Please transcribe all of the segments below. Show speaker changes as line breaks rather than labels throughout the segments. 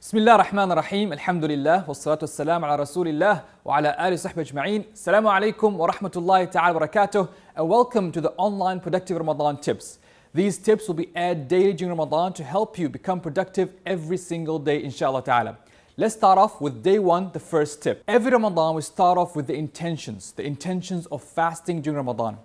ar الله الرحمن الرحيم الحمد لله salam والسلام على رسول الله وعلى آله وصحبه أجمعين السلام عليكم wa الله wa وبركاته and welcome to the online productive Ramadan tips These tips will be aired daily during Ramadan to help you become productive every single day inshallah ta'ala Let's start off with day one, the first tip. Every Ramadan we start off with the intentions, the intentions of fasting during Ramadan.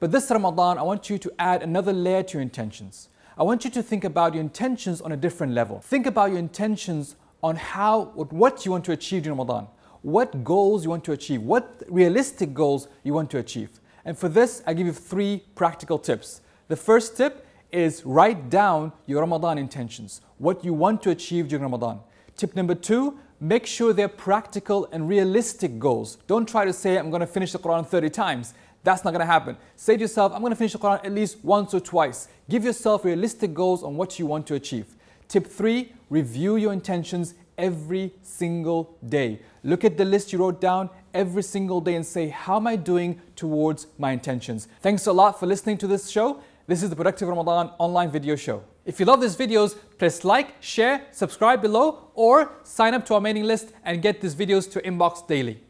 But this Ramadan I want you to add another layer to your intentions. I want you to think about your intentions on a different level. Think about your intentions on how, what you want to achieve during Ramadan, what goals you want to achieve, what realistic goals you want to achieve. And for this, I give you three practical tips. The first tip is write down your Ramadan intentions, what you want to achieve during Ramadan. Tip number two, make sure they're practical and realistic goals. Don't try to say, I'm going to finish the Quran 30 times. That's not going to happen. Say to yourself, I'm going to finish the Quran at least once or twice. Give yourself realistic goals on what you want to achieve. Tip three, review your intentions every single day. Look at the list you wrote down every single day and say, How am I doing towards my intentions? Thanks a lot for listening to this show. This is the Productive Ramadan online video show. If you love these videos, press like, share, subscribe below, or sign up to our mailing list and get these videos to inbox daily.